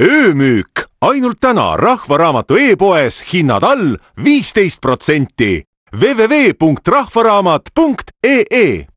öömüük ainult täna Rahva Raamatu e-poes hinnad all viisteist protsenti www.rahvaraamat.ee